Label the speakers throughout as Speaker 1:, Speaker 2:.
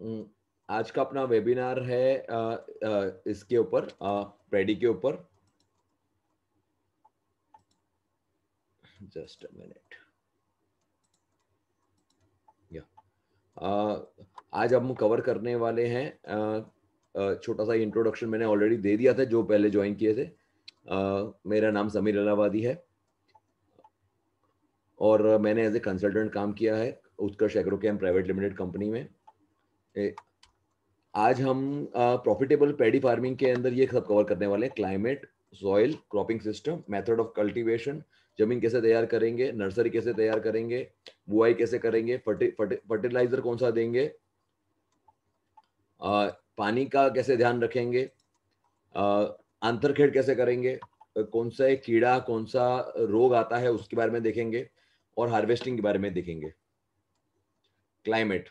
Speaker 1: हम्म, आज का अपना वेबिनार है आ, आ, इसके ऊपर प्रेडी के ऊपर जस्ट मिनट या आज हम कवर करने वाले हैं छोटा सा इंट्रोडक्शन मैंने ऑलरेडी दे दिया था जो पहले ज्वाइन किए थे आ, मेरा नाम समीर अलावादी है और मैंने एज ए कंसल्टेंट काम किया है Utkarsh Agrochem private limited company में आज हम प्रॉफिटेबल पेडी फार्मिंग के अंदर ये सब कवर करने वाले हैं climate soil cropping system method of cultivation जमीन कैसे तैयार करेंगे नर्सरी कैसे तैयार करेंगे बुआई कैसे करेंगे फर्टिलाइजर कौन सा देंगे आ, पानी का कैसे ध्यान रखेंगे आंतरखेड़ कैसे करेंगे कौन सा एक कीड़ा कौन सा रोग आता है उसके बारे में देखेंगे और हार्वेस्टिंग के बारे में देखेंगे क्लाइमेट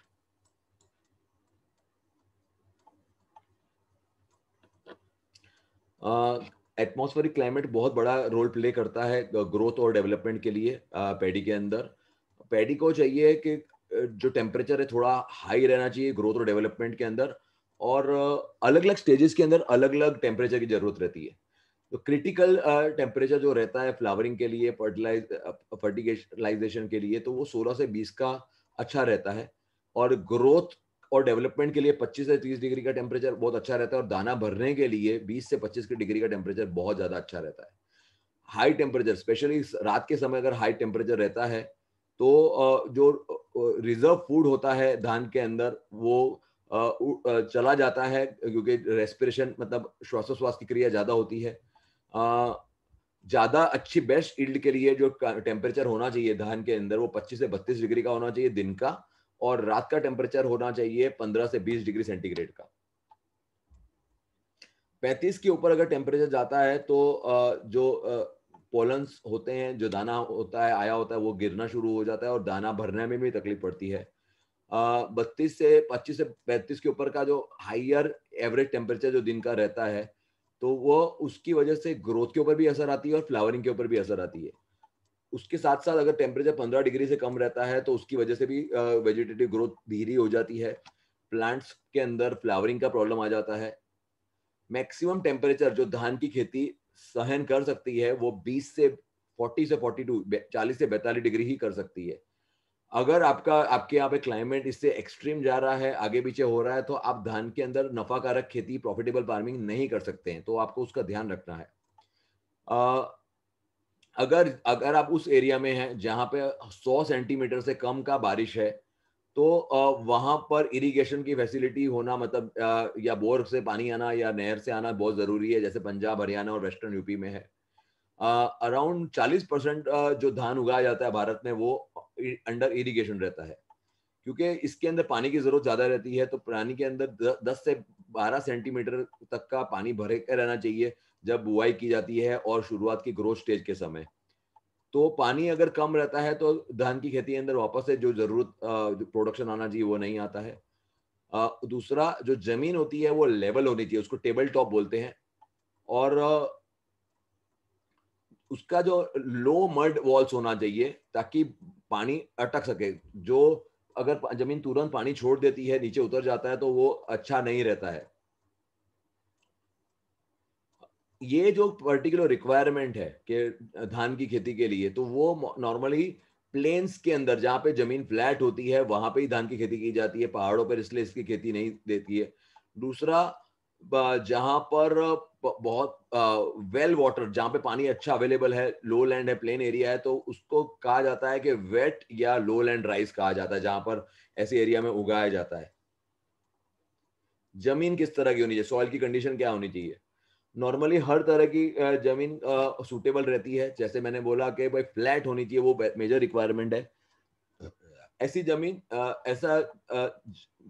Speaker 1: एटमोस्फेरिक क्लाइमेट बहुत बड़ा रोल प्ले करता है ग्रोथ और डेवलपमेंट के लिए पैडी के अंदर पैडी को चाहिए कि जो टेम्परेचर है थोड़ा हाई रहना चाहिए ग्रोथ और डेवलपमेंट के अंदर और अलग अलग स्टेजेस के अंदर अलग अलग टेम्परेचर की जरूरत रहती है तो क्रिटिकल टेम्परेचर जो रहता है फ्लावरिंग के लिए फर्टिलाइज फर्टिलाइजेशन के लिए तो वो 16 से 20 का अच्छा रहता है और ग्रोथ और डेवलपमेंट के लिए 25 से 30 डिग्री का टेम्परेचर बहुत अच्छा रहता है और दाना भरने के लिए 20 से 25 की डिग्री का टेम्परेचर बहुत ज़्यादा अच्छा रहता है हाई टेम्परेचर स्पेशली रात के समय अगर हाई टेम्परेचर रहता है तो जो रिजर्व फूड होता है धान के अंदर वो चला जाता है क्योंकि रेस्पिरेशन मतलब श्वासोश्वास की क्रिया ज़्यादा होती है ज़्यादा अच्छी बेस्ट इल्ड के लिए जो टेम्परेचर होना चाहिए धान के अंदर वो 25 से 32 डिग्री का होना चाहिए दिन का और रात का टेम्परेचर होना चाहिए पंद्रह से बीस डिग्री सेंटीग्रेड का पैंतीस के ऊपर अगर टेम्परेचर जाता है तो जो पोलन्स होते हैं जो दाना होता है आया होता है वो गिरना शुरू हो जाता है और दाना भरने में भी तकलीफ पड़ती है बत्तीस से पच्चीस से पैंतीस के ऊपर का जो हाइयर एवरेज टेम्परेचर जो दिन का रहता है तो वो उसकी वजह से ग्रोथ के ऊपर भी असर आती है और फ्लावरिंग के ऊपर भी असर आती है उसके साथ साथ अगर टेम्परेचर पंद्रह डिग्री से कम रहता है तो उसकी वजह से भी वेजिटेटिव ग्रोथ धीरे हो जाती है प्लांट्स के अंदर फ्लावरिंग का प्रॉब्लम आ जाता है मैक्सिमम टेम्परेचर जो धान की खेती सहन कर सकती है वो 20 से 40 से 42 40 से बैतालीस डिग्री ही कर सकती है अगर आपका आपके यहाँ पे क्लाइमेट इससे एक्सट्रीम जा रहा है आगे पीछे हो रहा है तो आप धान के अंदर नफाकारक खेती प्रॉफिटेबल फार्मिंग नहीं कर सकते हैं तो आपको उसका ध्यान रखना है अगर अगर आप उस एरिया में हैं जहाँ पे 100 सेंटीमीटर से कम का बारिश है तो वहाँ पर इरिगेशन की फैसिलिटी होना मतलब या बोर से पानी आना या नहर से आना बहुत ज़रूरी है जैसे पंजाब हरियाणा और वेस्टर्न यूपी में है अराउंड चालीस परसेंट जो धान उगाया जाता है भारत में वो अंडर इरिगेशन रहता है क्योंकि इसके अंदर पानी की जरूरत ज्यादा रहती है तो पानी के अंदर दस से बारह सेंटीमीटर तक का पानी भरे रहना चाहिए जब बुआई की जाती है और शुरुआत की ग्रोथ स्टेज के समय तो पानी अगर कम रहता है तो धान की खेती के अंदर वापस से जो जरूरत प्रोडक्शन आना चाहिए वो नहीं आता है दूसरा जो जमीन होती है वो लेवल होनी चाहिए उसको टेबल टॉप बोलते हैं और उसका जो लो मर्ड वॉल्स होना चाहिए ताकि पानी अटक सके जो अगर जमीन तुरंत पानी छोड़ देती है नीचे उतर जाता है तो वो अच्छा नहीं रहता है ये जो पर्टिकुलर रिक्वायरमेंट है कि धान की खेती के लिए तो वो नॉर्मली प्लेन्स के अंदर जहाँ पे जमीन फ्लैट होती है वहां पे ही धान की खेती की जाती है पहाड़ों पर इसलिए इसकी खेती नहीं देती है दूसरा जहां पर बहुत वेल वाटर जहाँ पे पानी अच्छा अवेलेबल है लो लैंड है प्लेन एरिया है तो उसको कहा जाता है कि वेट या लो लैंड राइस कहा जाता है जहां पर ऐसे एरिया में उगाया जाता है जमीन किस तरह की होनी चाहिए सॉइल की कंडीशन क्या होनी चाहिए नॉर्मली हर तरह की जमीन सूटेबल रहती है जैसे मैंने बोला कि भाई फ्लैट होनी चाहिए वो मेजर रिक्वायरमेंट है ऐसी जमीन ऐसा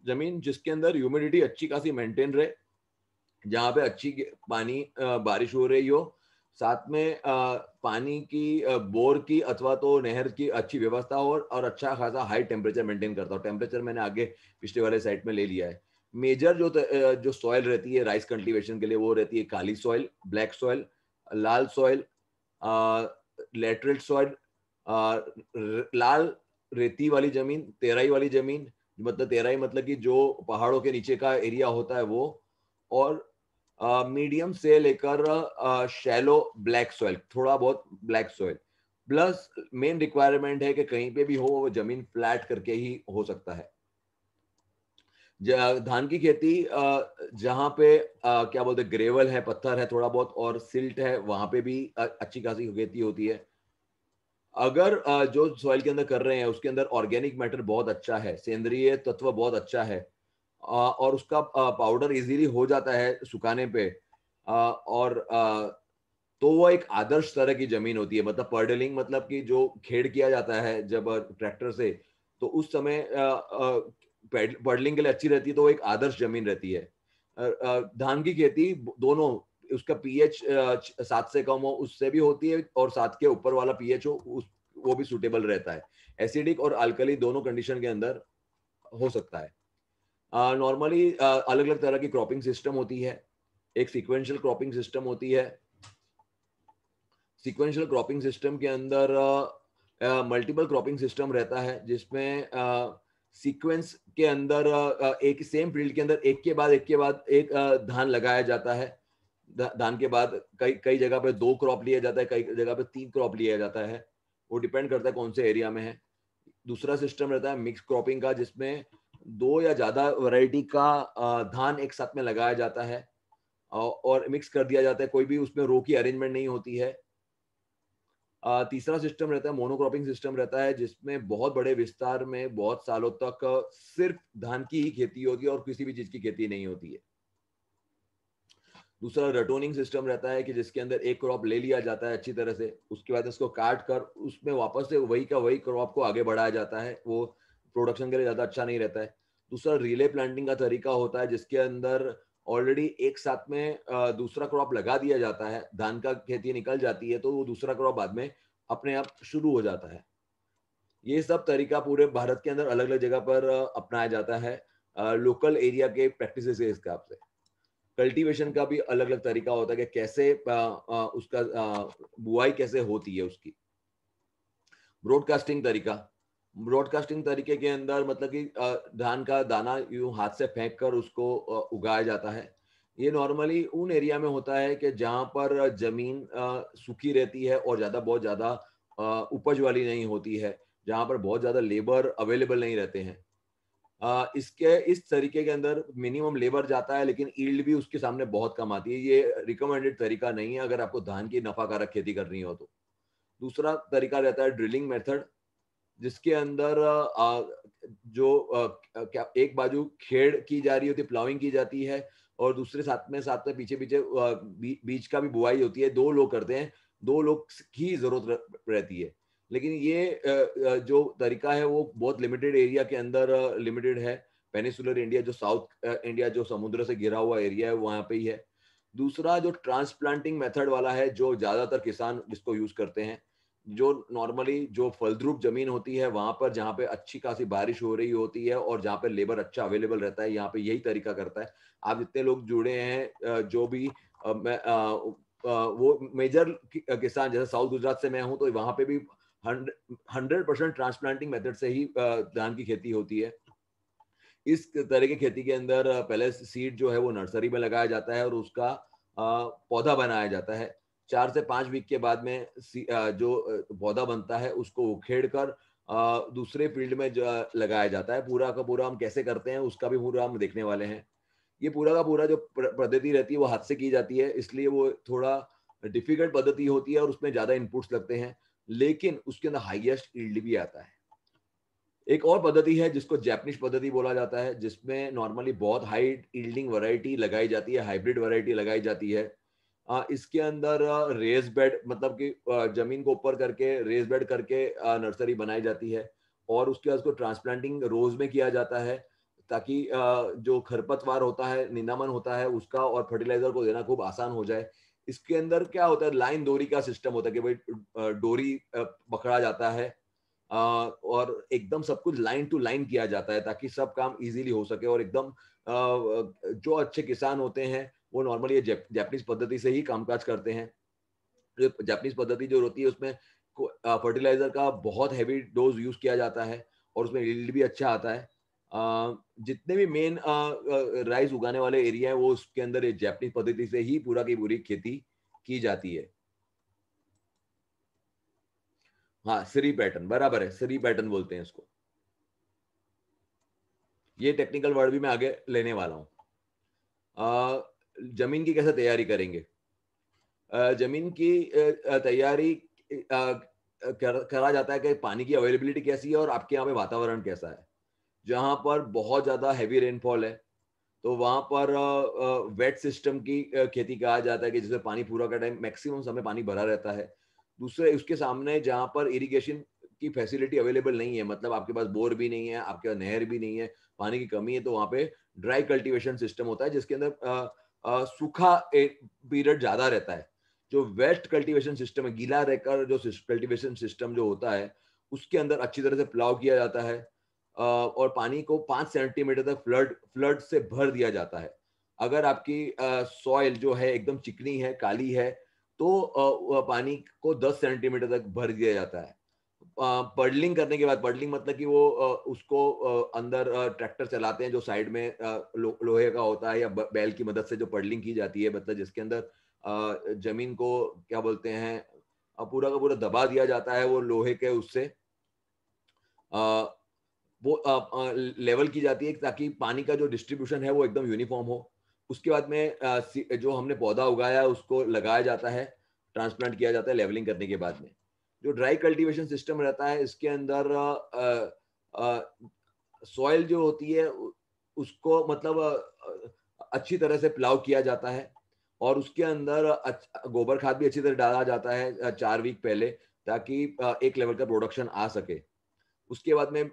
Speaker 1: जमीन जिसके अंदर ह्यूमिडिटी अच्छी खासी मेंटेन रहे जहाँ पे अच्छी पानी बारिश हो रही हो साथ में पानी की बोर की अथवा तो नहर की अच्छी व्यवस्था हो और अच्छा खासा हाई टेम्परेचर मेंटेन करता हो टेम्परेचर मैंने आगे पिछले वाले साइड में ले लिया है मेजर जो जो सॉइल रहती है राइस कल्टीवेशन के लिए वो रहती है काली सॉइल ब्लैक सॉइल लाल सॉइल लेटरेट सॉइल लाल रेती वाली जमीन तेराई वाली जमीन मतलब तेराई मतलब कि जो पहाड़ों के नीचे का एरिया होता है वो और मीडियम से लेकर शैलो ब्लैक सॉइल थोड़ा बहुत black soil plus main requirement है कि कहीं पे भी हो वो जमीन फ्लैट करके ही हो सकता है धान की खेती जहाँ पे क्या बोलते ग्रेवल है पत्थर है थोड़ा बहुत और सिल्ट है वहां पे भी अच्छी खासी खेती होती है अगर जो सॉइल के अंदर कर रहे हैं उसके अंदर ऑर्गेनिक मैटर बहुत अच्छा है सेंद्रीय तत्व बहुत अच्छा है और उसका पाउडर इजीली हो जाता है सुखाने पे और तो वह एक आदर्श तरह की जमीन होती है मतलब पर्डलिंग मतलब कि जो खेड़ किया जाता है जब ट्रैक्टर से तो उस समय बर्डलिंग के लिए अच्छी रहती है तो एक आदर्श जमीन रहती है धान की खेती दोनों उसका पीएच सात से कम हो उससे भी होती है और सात के ऊपर वाला पीएच हो उस वो भी सुटेबल रहता है एसिडिक और अल्कली दोनों कंडीशन के अंदर हो सकता है नॉर्मली अलग अलग तरह की क्रॉपिंग सिस्टम होती है एक सिक्वेंशियल क्रॉपिंग सिस्टम होती है सिक्वेंशियल क्रॉपिंग सिस्टम के अंदर मल्टीपल क्रॉपिंग सिस्टम रहता है जिसमें uh, सीक्वेंस के अंदर एक सेम फील्ड के अंदर एक के बाद एक के बाद एक धान लगाया जाता है धान के बाद कई कई जगह पर दो क्रॉप लिया जाता है कई जगह पर तीन क्रॉप लिया जाता है वो डिपेंड करता है कौन से एरिया में है दूसरा सिस्टम रहता है मिक्स क्रॉपिंग का जिसमें दो या ज्यादा वैरायटी का धान एक साथ में लगाया जाता है और मिक्स कर दिया जाता है कोई भी उसमें रो की अरेंजमेंट नहीं होती है तीसरा सिस्टम रहता है मोनोक्रॉपिंग सिस्टम रहता है जिसमें बहुत बड़े विस्तार में बहुत सालों तक सिर्फ धान की ही खेती होती है और किसी भी चीज की खेती नहीं होती है दूसरा रटोनिंग सिस्टम रहता है कि जिसके अंदर एक क्रॉप ले लिया जाता है अच्छी तरह से उसके बाद उसको काट कर उसमें वापस से वही का वही क्रॉप को आगे बढ़ाया जाता है वो प्रोडक्शन के लिए ज्यादा अच्छा नहीं रहता है दूसरा रिले प्लांटिंग का तरीका होता है जिसके अंदर ऑलरेडी एक साथ में दूसरा क्रॉप लगा दिया जाता है धान का खेती निकल जाती है तो वो दूसरा क्रॉप बाद में अपने आप शुरू हो जाता है ये सब तरीका पूरे भारत के अंदर अलग अलग जगह पर अपनाया जाता है लोकल एरिया के प्रैक्टिस के हिसाब से कल्टीवेशन का भी अलग अलग तरीका होता है कि कैसे उसका बुआई कैसे होती है उसकी ब्रॉडकास्टिंग तरीका ब्रॉडकास्टिंग तरीके के अंदर मतलब कि धान का दाना यूं हाथ से फेंक कर उसको उगाया जाता है ये नॉर्मली उन एरिया में होता है कि जहाँ पर जमीन सूखी रहती है और ज़्यादा बहुत ज़्यादा उपज वाली नहीं होती है जहाँ पर बहुत ज़्यादा लेबर अवेलेबल नहीं रहते हैं इसके इस तरीके के अंदर मिनिमम लेबर जाता है लेकिन ईल्ड भी उसके सामने बहुत कम आती है ये रिकमेंडेड तरीका नहीं है अगर आपको धान की नफाकारक खेती करनी हो तो दूसरा तरीका रहता है ड्रिलिंग मेथड जिसके अंदर जो एक बाजू खेड़ की जा रही होती है प्लाउिंग की जाती है और दूसरे साथ में साथ में पीछे पीछे बीज का भी बुआई होती है दो लोग करते हैं दो लोग की जरूरत रहती है लेकिन ये जो तरीका है वो बहुत लिमिटेड एरिया के अंदर लिमिटेड है पेनिसुलर इंडिया जो साउथ इंडिया जो समुद्र से घिरा हुआ एरिया है वहां पे ही है दूसरा जो ट्रांसप्लांटिंग मेथड वाला है जो ज्यादातर किसान जिसको यूज करते हैं जो नॉर्मली जो फलद्रूप जमीन होती है वहां पर जहाँ पे अच्छी खासी बारिश हो रही होती है और जहाँ पे लेबर अच्छा अवेलेबल रहता है यहाँ पे यही तरीका करता है आप जितने लोग जुड़े हैं जो भी वो मेजर किसान जैसे साउथ गुजरात से मैं हूँ तो वहां पे भी हंड्रेड परसेंट ट्रांसप्लांटिंग मेथड से ही धान की खेती होती है इस तरह की खेती के अंदर पहले सीड जो है वो नर्सरी में लगाया जाता है और उसका पौधा बनाया जाता है चार से पांच वीक के बाद में जो पौधा बनता है उसको उखेड़ कर दूसरे फील्ड में लगाया जाता है पूरा का पूरा हम कैसे करते हैं उसका भी पूरा हम देखने वाले हैं ये पूरा का पूरा जो पद्धति रहती है वो हाथ से की जाती है इसलिए वो थोड़ा डिफिकल्ट पद्धति होती है और उसमें ज्यादा इनपुट्स लगते हैं लेकिन उसके अंदर हाइएस्ट ईल्ड भी आता है एक और पद्धति है जिसको जैपनीज पद्धति बोला जाता है जिसमें नॉर्मली बहुत हाई ईल्डिंग वैरायटी लगाई जाती है हाइब्रिड वैरायटी लगाई जाती है इसके अंदर रेस बेड मतलब कि जमीन को ऊपर करके रेस बेड करके नर्सरी बनाई जाती है और उसके बाद उसको ट्रांसप्लांटिंग रोज में किया जाता है ताकि जो खरपतवार होता है निंदामन होता है उसका और फर्टिलाइजर को देना खूब आसान हो जाए इसके अंदर क्या होता है लाइन डोरी का सिस्टम होता है कि भाई डोरी पकड़ा जाता है और एकदम सब कुछ लाइन टू लाइन किया जाता है ताकि सब काम इजीली हो सके और एकदम जो अच्छे किसान होते हैं वो नॉर्मली जैपनीज पद्धति से ही कामकाज करते हैं जो जापनीज पद्धति जो होती है उसमें फर्टिलाइजर का बहुत हैवी डोज यूज किया जाता है और उसमें यील्ड भी अच्छा आता है जितने भी मेन राइस उगाने वाले एरिया है वो उसके अंदर जैपनीज पद्धति से ही पूरा की पूरी खेती की जाती है हाँ सरी पैटर्न बराबर है सरी पैटर्न बोलते हैं इसको ये टेक्निकल वर्ड भी मैं आगे लेने वाला हूँ जमीन की कैसे तैयारी करेंगे जमीन की तैयारी करा जाता है कि पानी की अवेलेबिलिटी कैसी है और आपके यहाँ पे वातावरण कैसा है जहाँ पर बहुत ज़्यादा हैवी रेनफॉल है तो वहाँ पर वेट सिस्टम की खेती कहा जाता है कि जिसमें पानी पूरा का टाइम मैक्सिमम समय पानी भरा रहता है दूसरे उसके सामने जहाँ पर इरिगेशन की फैसिलिटी अवेलेबल नहीं है मतलब आपके पास बोर भी नहीं है आपके पास नहर भी नहीं है पानी की कमी है तो वहाँ पे ड्राई कल्टीवेशन सिस्टम होता है जिसके अंदर सूखा पीरियड ज्यादा रहता है जो वेस्ट कल्टीवेशन सिस्टम है गीला रहकर जो कल्टीवेशन सिस्टम जो होता है उसके अंदर अच्छी तरह से प्लाव किया जाता है और पानी को पाँच सेंटीमीटर तक फ्लड फ्लड से भर दिया जाता है अगर आपकी सॉइल जो है एकदम चिकनी है काली है तो पानी को दस सेंटीमीटर तक भर दिया जाता है पर्डलिंग करने के बाद पर्डलिंग मतलब कि वो उसको अंदर ट्रैक्टर चलाते हैं जो साइड में लो, लोहे का होता है या बैल की मदद से जो पर्डलिंग की जाती है मतलब जिसके अंदर जमीन को क्या बोलते हैं पूरा का पूरा दबा दिया जाता है वो लोहे के उससे वो लेवल की जाती है ताकि पानी का जो डिस्ट्रीब्यूशन है वो एकदम यूनिफॉर्म हो उसके बाद में जो हमने पौधा उगाया उसको लगाया जाता है ट्रांसप्लांट किया जाता है लेवलिंग करने के बाद में जो ड्राई कल्टीवेशन सिस्टम रहता है इसके अंदर सॉइल जो होती है उसको मतलब अच्छी तरह से प्लाव किया जाता है और उसके अंदर गोबर खाद भी अच्छी तरह डाला जाता है चार वीक पहले ताकि एक लेवल का प्रोडक्शन आ सके उसके बाद में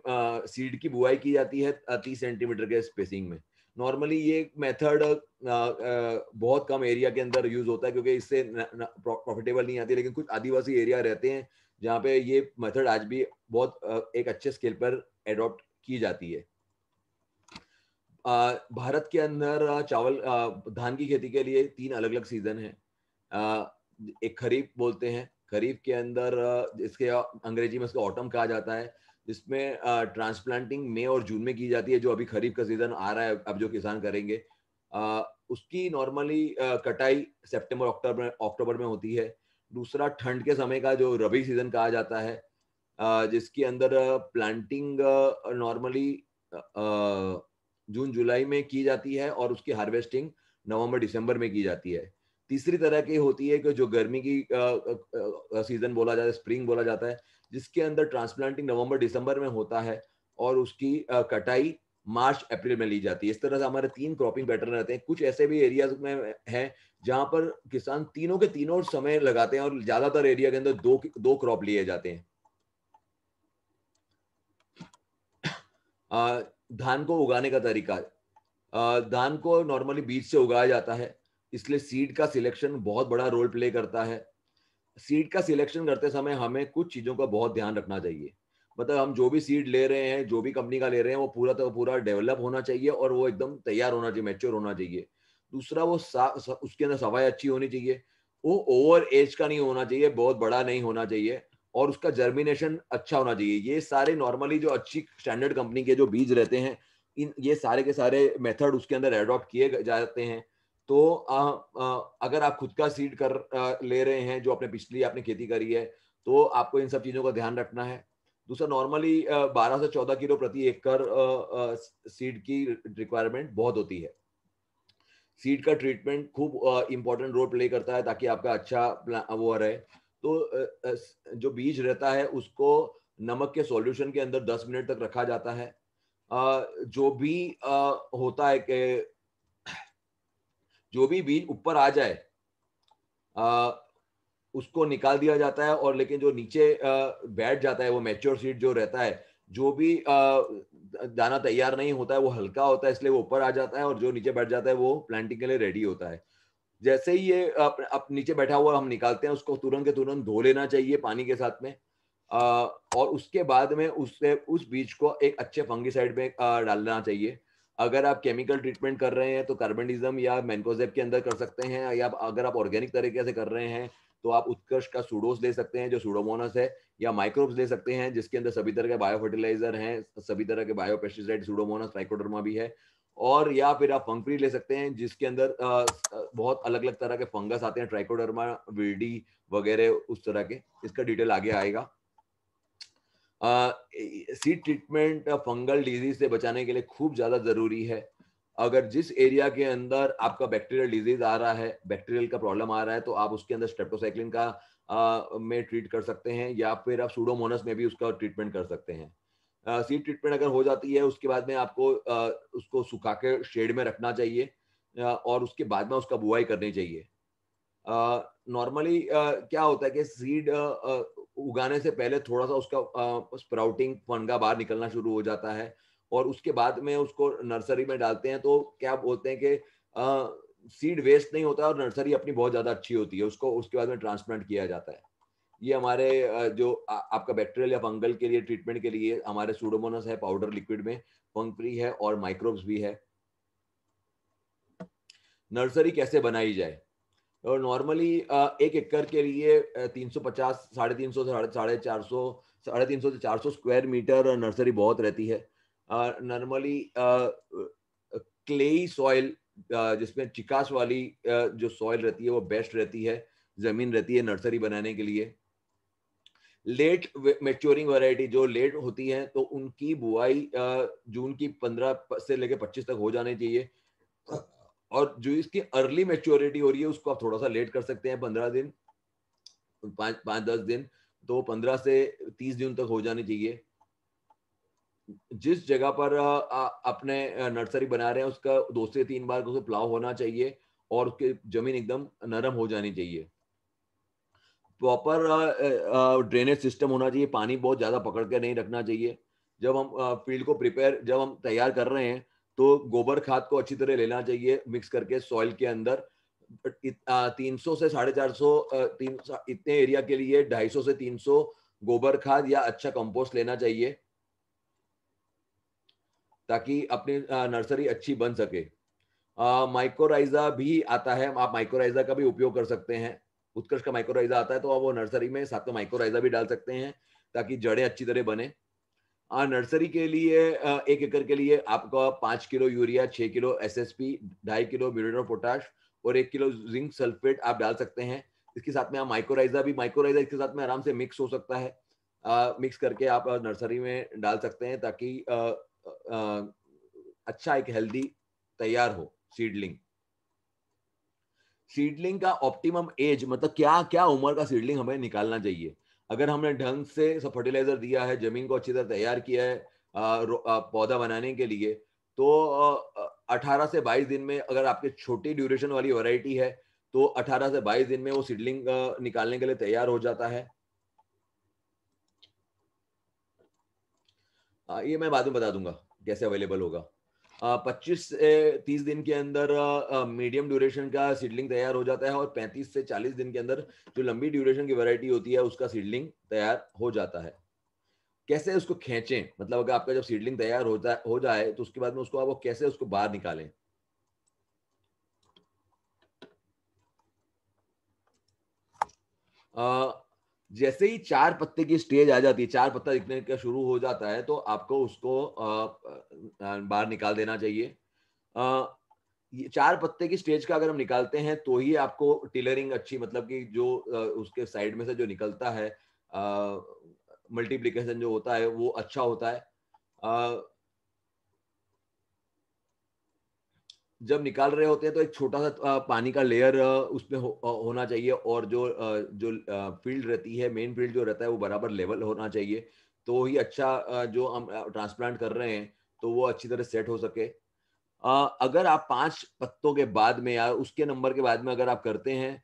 Speaker 1: सीड की बुआई की जाती है तीस सेंटीमीटर के स्पेसिंग में नॉर्मली ये मेथड uh, uh, बहुत कम एरिया के अंदर यूज होता है क्योंकि इससे प्रॉफिटेबल नहीं आती लेकिन कुछ आदिवासी एरिया रहते हैं जहाँ पे ये मेथड आज भी बहुत uh, एक अच्छे स्केल पर एडॉप्ट की जाती है भारत के अंदर चावल धान की खेती के लिए तीन अलग अलग सीजन है एक खरीफ बोलते हैं खरीफ के अंदर इसके अंग्रेजी में इसको ऑटम कहा जाता है इसमें ट्रांसप्लांटिंग मई और जून में की जाती है जो अभी खरीफ का सीजन आ रहा है अब जो किसान करेंगे आ, उसकी नॉर्मली कटाई सितंबर अक्टूबर अक्टूबर में होती है दूसरा ठंड के समय का जो रबी सीजन कहा जाता है आ, जिसके अंदर प्लांटिंग नॉर्मली जून जुलाई में की जाती है और उसकी हार्वेस्टिंग नवंबर दिसंबर में की जाती है तीसरी तरह की होती है कि जो गर्मी की आ, आ, सीजन बोला जाता है स्प्रिंग बोला जाता है जिसके अंदर ट्रांसप्लांटिंग नवंबर दिसंबर में होता है और उसकी कटाई मार्च अप्रैल में ली जाती है इस तरह से हमारे तीन क्रॉपिंग पैटर्न रहते हैं कुछ ऐसे भी एरियाज में हैं जहां पर किसान तीनों के तीनों समय लगाते हैं और ज्यादातर एरिया के अंदर दो दो क्रॉप लिए जाते हैं धान को उगाने का तरीका धान को नॉर्मली बीज से उगाया जाता है इसलिए सीड का सिलेक्शन बहुत बड़ा रोल प्ले करता है सीड का सिलेक्शन करते समय हमें कुछ चीज़ों का बहुत ध्यान रखना चाहिए मतलब हम जो भी सीड ले रहे हैं जो भी कंपनी का ले रहे हैं वो पूरा तो पूरा डेवलप होना चाहिए और वो एकदम तैयार होना चाहिए मेच्योर होना चाहिए दूसरा वो उसके अंदर सफाई अच्छी होनी चाहिए वो ओवर एज का नहीं होना चाहिए बहुत बड़ा नहीं होना चाहिए और उसका जर्मिनेशन अच्छा होना चाहिए ये सारे नॉर्मली जो अच्छी स्टैंडर्ड कंपनी के जो बीज रहते हैं इन ये सारे के सारे मेथड उसके अंदर एडॉप्ट किए जाते हैं तो आ, आ, अगर आप खुद का सीड कर आ, ले रहे हैं जो आपने पिछली आपने खेती करी है तो आपको इन सब चीज़ों का ध्यान रखना है दूसरा नॉर्मली 12 से 14 किलो प्रति एकड़ सीड की रिक्वायरमेंट बहुत होती है सीड का ट्रीटमेंट खूब इंपॉर्टेंट रोल प्ले करता है ताकि आपका अच्छा वो रहे तो जो बीज रहता है उसको नमक के सॉल्यूशन के अंदर 10 मिनट तक रखा जाता है जो भी होता है कि जो भी बीज ऊपर आ जाए आ, उसको निकाल दिया जाता है और लेकिन जो नीचे बैठ जाता है वो मेच्योर सीड जो रहता है जो भी दाना तैयार नहीं होता है वो हल्का होता है इसलिए वो ऊपर आ जाता है और जो नीचे बैठ जाता है वो प्लांटिंग के लिए रेडी होता है जैसे ही ये अप, अप नीचे बैठा हुआ हम निकालते हैं उसको तुरंत के तुरंत धो लेना चाहिए पानी के साथ में और उसके बाद में उससे उस बीज को एक अच्छे फंगी साइड में डालना चाहिए अगर आप केमिकल ट्रीटमेंट कर रहे हैं तो कार्बनडिज्म या मैनकोजेप के अंदर कर सकते हैं या अगर आप ऑर्गेनिक तरीके से कर रहे हैं तो आप उत्कर्ष का सूडोस ले सकते हैं जो सूडोमोनस है या माइक्रोब्स ले सकते हैं जिसके अंदर सभी तरह के बायो फर्टिलाइजर हैं सभी तरह के बायो पेस्टिसाइड सूडोमोनस ट्राइकोडर्मा भी है और या फिर आप फंक्री ले सकते हैं जिसके अंदर बहुत अलग अलग तरह के फंगस आते हैं ट्राइकोडर्मा विल्डी वगैरह उस तरह के इसका डिटेल आगे आएगा सीड ट्रीटमेंट फंगल डिजीज से बचाने के लिए खूब ज़्यादा ज़रूरी है अगर जिस एरिया के अंदर आपका बैक्टीरियल डिजीज आ रहा है बैक्टीरियल का प्रॉब्लम आ रहा है तो आप उसके अंदर स्ट्रेप्टोसाइक्लिन का आ, में ट्रीट कर सकते हैं या फिर आप सूडोमोनस में भी उसका ट्रीटमेंट कर सकते हैं सीड ट्रीटमेंट अगर हो जाती है उसके बाद में आपको आ, उसको सुखा के शेड में रखना चाहिए आ, और उसके बाद में उसका बुआई करनी चाहिए नॉर्मली क्या होता है कि सीड उगाने से पहले थोड़ा सा उसका स्प्राउटिंग फनगा बाहर निकलना शुरू हो जाता है और उसके बाद में उसको नर्सरी में डालते हैं तो क्या बोलते हैं कि सीड वेस्ट नहीं होता और नर्सरी अपनी बहुत ज़्यादा अच्छी होती है उसको उसके बाद में ट्रांसप्लांट किया जाता है ये हमारे जो आ, आपका बैक्टीरियल या फंगल के लिए ट्रीटमेंट के लिए हमारे सूडोमोनस है पाउडर लिक्विड में फंग फ्री है और माइक्रोब्स भी है नर्सरी कैसे बनाई जाए और नॉर्मली एक एकड़ के लिए तीन सौ पचास साढ़े तीन सौ साढ़े चार सौ साढ़े तीन सौ से चार सौ स्क्वायर मीटर नर्सरी बहुत रहती है नॉर्मली क्लेई सॉइल जिसमें चिकास वाली जो सॉइल रहती है वो बेस्ट रहती है जमीन रहती है नर्सरी बनाने के लिए लेट मेच्योरिंग वैरायटी जो लेट होती है तो उनकी बुआई जून की पंद्रह से लेकर पच्चीस तक हो जानी चाहिए और जो इसकी अर्ली मेच्योरिटी हो रही है उसको आप थोड़ा सा लेट कर सकते हैं पंद्रह दिन पाँच दस दिन तो पंद्रह से तीस दिन तक हो जानी चाहिए जिस जगह पर अपने नर्सरी बना रहे हैं उसका दो से तीन बार उसको प्लाव होना चाहिए और उसकी जमीन एकदम नरम हो जानी चाहिए प्रॉपर ड्रेनेज सिस्टम होना चाहिए पानी बहुत ज़्यादा पकड़ के नहीं रखना चाहिए जब हम फील्ड को प्रिपेयर जब हम तैयार कर रहे हैं तो गोबर खाद को अच्छी तरह लेना चाहिए मिक्स करके सॉइल के अंदर तीन सौ से साढ़े चार सौ तीन इतने एरिया के लिए ढाई सौ से तीन सौ गोबर खाद या अच्छा कंपोस्ट लेना चाहिए ताकि अपनी नर्सरी अच्छी बन सके माइक्रोराइजा भी आता है आप माइक्रोराइजा का भी उपयोग कर सकते हैं उत्कर्ष का माइक्रोराइजा आता है तो आप वो नर्सरी में साथ में माइक्रोराइजा भी डाल सकते हैं ताकि जड़ें अच्छी तरह बने नर्सरी के लिए एक एकड़ के लिए आपका पांच किलो यूरिया छह किलो एस एस पी ढाई किलो म्यूरिनो पोटाश और एक किलो जिंक सल्फेट आप डाल सकते हैं इसके साथ में आप माइक्रोराइजा भी माइक्रोराइजा इसके साथ में आराम से मिक्स हो सकता है आ, मिक्स करके आप नर्सरी में डाल सकते हैं ताकि आ, आ, अच्छा एक हेल्दी तैयार हो सीडलिंग सीडलिंग का ऑप्टिमम एज मतलब क्या क्या उम्र का सीडलिंग हमें निकालना चाहिए अगर हमने ढंग से सब फर्टिलाइजर दिया है जमीन को अच्छी तरह तैयार किया है पौधा बनाने के लिए तो अठारह से बाईस दिन में अगर आपके छोटी ड्यूरेशन वाली वैरायटी है तो 18 से 22 दिन में वो सीडलिंग निकालने के लिए तैयार हो जाता है ये मैं बाद में बता दूंगा कैसे अवेलेबल होगा पच्चीस से तीस दिन के अंदर मीडियम ड्यूरेशन का सीडलिंग तैयार हो जाता है और पैंतीस से चालीस दिन के अंदर जो लंबी ड्यूरेशन की वैरायटी होती है उसका सीडलिंग तैयार हो जाता है कैसे उसको खींचें मतलब अगर आपका जब सीडलिंग तैयार हो जाए हो जाए तो उसके बाद में उसको आप कैसे उसको बाहर निकालें आ, जैसे ही चार पत्ते की स्टेज आ जाती है चार पत्ता दिखने का शुरू हो जाता है तो आपको उसको बाहर निकाल देना चाहिए चार पत्ते की स्टेज का अगर हम निकालते हैं तो ही आपको टिलरिंग अच्छी मतलब कि जो उसके साइड में से जो निकलता है मल्टीप्लीकेशन जो होता है वो अच्छा होता है जब निकाल रहे होते हैं तो एक छोटा सा पानी का लेयर उसमें हो, होना चाहिए और जो जो फील्ड रहती है मेन फील्ड जो रहता है वो बराबर लेवल होना चाहिए तो ही अच्छा जो हम ट्रांसप्लांट कर रहे हैं तो वो अच्छी तरह सेट हो सके अगर आप पांच पत्तों के बाद में या उसके नंबर के बाद में अगर आप करते हैं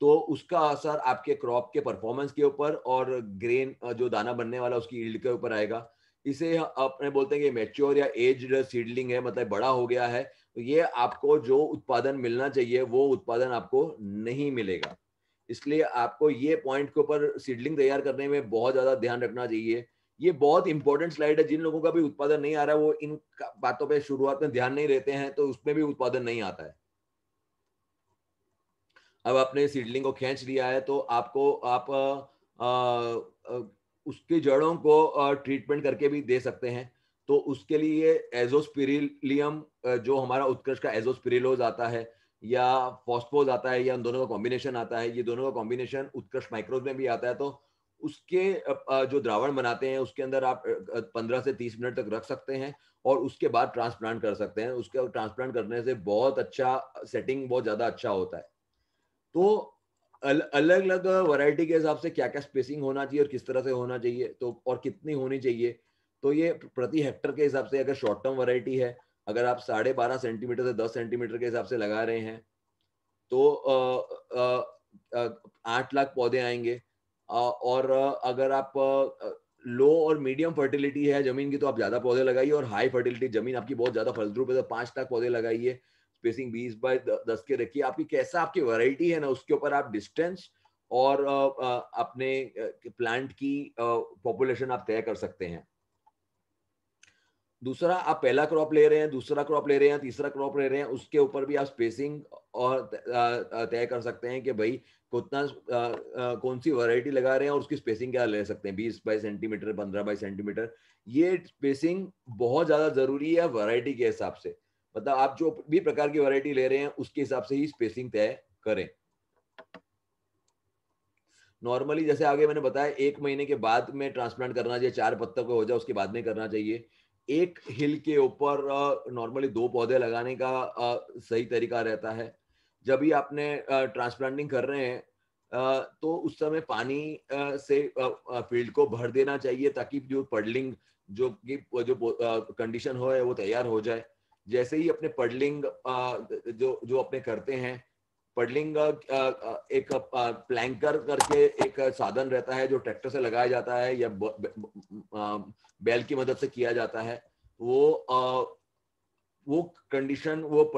Speaker 1: तो उसका असर आपके क्रॉप के परफॉर्मेंस के ऊपर और ग्रेन जो दाना बनने वाला उसकी ईल्ड के ऊपर आएगा इसे अपने बोलते हैं कि मेच्योर या एज सीडलिंग है मतलब बड़ा हो गया है तो ये आपको जो उत्पादन मिलना चाहिए वो उत्पादन आपको नहीं मिलेगा इसलिए आपको ये पॉइंट के ऊपर सीडलिंग तैयार करने में बहुत ज्यादा ध्यान रखना चाहिए ये बहुत इंपॉर्टेंट स्लाइड है जिन लोगों का भी उत्पादन नहीं आ रहा है वो इन बातों पे शुरुआत में ध्यान नहीं रहते हैं तो उसमें भी उत्पादन नहीं आता है अब आपने सीडलिंग को खींच लिया है तो आपको आप आ, आ, आ, उसकी जड़ों को ट्रीटमेंट करके भी दे सकते हैं तो उसके लिए एजोस्पिरिलियम जो हमारा उत्कर्ष का एजोस्पिरिलोज आता है या फॉस्फोज आता है या दोनों का कॉम्बिनेशन आता है ये दोनों का कॉम्बिनेशन उत्कृष्ट माइक्रोज में भी आता है तो उसके जो द्रावण बनाते हैं उसके अंदर आप 15 से 30 मिनट तक रख सकते हैं और उसके बाद ट्रांसप्लांट कर सकते हैं उसके ट्रांसप्लांट करने से बहुत अच्छा सेटिंग बहुत ज़्यादा अच्छा होता है तो अल, अलग अलग वैरायटी के हिसाब से क्या क्या स्पेसिंग होना चाहिए और किस तरह से होना चाहिए तो और कितनी होनी चाहिए तो ये प्रति हेक्टर के हिसाब से अगर शॉर्ट टर्म वैरायटी है अगर आप साढ़े बारह सेंटीमीटर से दस सेंटीमीटर के हिसाब से लगा रहे हैं तो आठ लाख पौधे आएंगे और अगर आप लो और मीडियम फर्टिलिटी है जमीन की तो आप ज्यादा पौधे लगाइए और हाई फर्टिलिटी जमीन आपकी बहुत ज्यादा फलद्रूप है तो पांच लाख पौधे लगाइए स्पेसिंग बीस बाय दस के रखिए आपकी कैसा आपकी वैरायटी है ना उसके ऊपर आप डिस्टेंस और अपने प्लांट की पॉपुलेशन आप तय कर सकते हैं दूसरा आप पहला क्रॉप ले रहे हैं दूसरा क्रॉप ले रहे हैं तीसरा क्रॉप ले रहे हैं उसके ऊपर भी आप स्पेसिंग और तय कर सकते हैं कि भाई कितना कौन सी वैरायटी लगा रहे हैं और उसकी स्पेसिंग क्या ले सकते हैं बीस बाई सेंटीमीटर पंद्रह बाई सेंटीमीटर ये स्पेसिंग बहुत ज़्यादा ज़रूरी है वैरायटी के हिसाब से मतलब आप जो भी प्रकार की वैरायटी ले रहे हैं उसके हिसाब से ही स्पेसिंग तय करें नॉर्मली जैसे आगे मैंने बताया एक महीने के बाद में ट्रांसप्लांट करना चाहिए चार पत्तों को हो जाए उसके बाद में करना चाहिए एक हिल के ऊपर नॉर्मली दो पौधे लगाने का सही तरीका रहता है जब भी आपने ट्रांसप्लांटिंग कर रहे हैं तो उस समय पानी से फील्ड को भर देना चाहिए ताकि जो पडलिंग जो कि जो कंडीशन हो है वो तैयार हो जाए जैसे ही अपने पडलिंग जो जो अपने करते हैं पडलिंग एक प्लैंकर करके एक साधन रहता है जो ट्रैक्टर से लगाया जाता है या बैल की मदद से किया जाता है वो वो कंडीशन वो